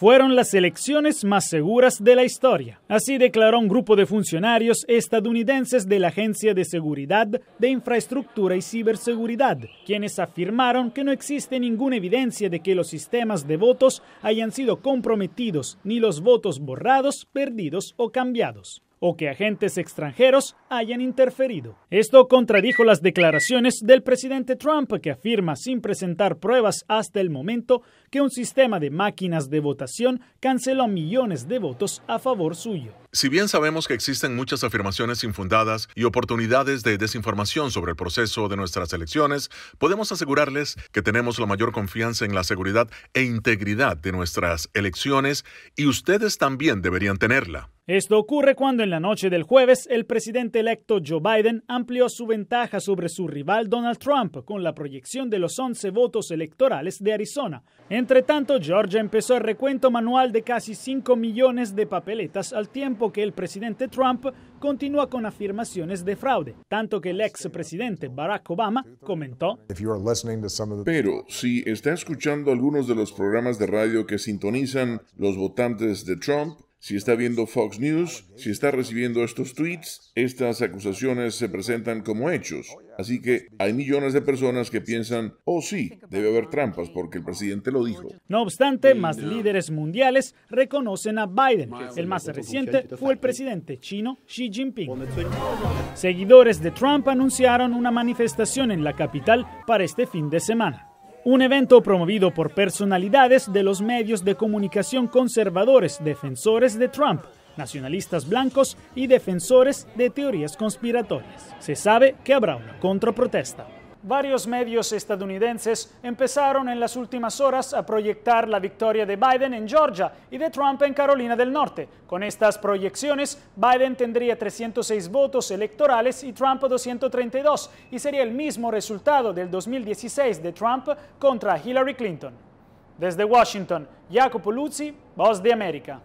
fueron las elecciones más seguras de la historia. Así declaró un grupo de funcionarios estadounidenses de la Agencia de Seguridad de Infraestructura y Ciberseguridad, quienes afirmaron que no existe ninguna evidencia de que los sistemas de votos hayan sido comprometidos ni los votos borrados, perdidos o cambiados o que agentes extranjeros hayan interferido. Esto contradijo las declaraciones del presidente Trump, que afirma sin presentar pruebas hasta el momento que un sistema de máquinas de votación canceló millones de votos a favor suyo. Si bien sabemos que existen muchas afirmaciones infundadas y oportunidades de desinformación sobre el proceso de nuestras elecciones, podemos asegurarles que tenemos la mayor confianza en la seguridad e integridad de nuestras elecciones y ustedes también deberían tenerla. Esto ocurre cuando en la noche del jueves el presidente electo Joe Biden amplió su ventaja sobre su rival Donald Trump con la proyección de los 11 votos electorales de Arizona. Entre tanto, Georgia empezó el recuento manual de casi 5 millones de papeletas al tiempo que el presidente Trump continúa con afirmaciones de fraude, tanto que el ex presidente Barack Obama comentó, pero si está escuchando algunos de los programas de radio que sintonizan los votantes de Trump, si está viendo Fox News, si está recibiendo estos tweets, estas acusaciones se presentan como hechos. Así que hay millones de personas que piensan, oh sí, debe haber trampas porque el presidente lo dijo. No obstante, más líderes mundiales reconocen a Biden. El más reciente fue el presidente chino Xi Jinping. Seguidores de Trump anunciaron una manifestación en la capital para este fin de semana. Un evento promovido por personalidades de los medios de comunicación conservadores, defensores de Trump, nacionalistas blancos y defensores de teorías conspiratorias. Se sabe que habrá una contraprotesta. Varios medios estadounidenses empezaron en las últimas horas a proyectar la victoria de Biden en Georgia y de Trump en Carolina del Norte. Con estas proyecciones, Biden tendría 306 votos electorales y Trump 232, y sería el mismo resultado del 2016 de Trump contra Hillary Clinton. Desde Washington, Jacopo Luzzi, Voz de América.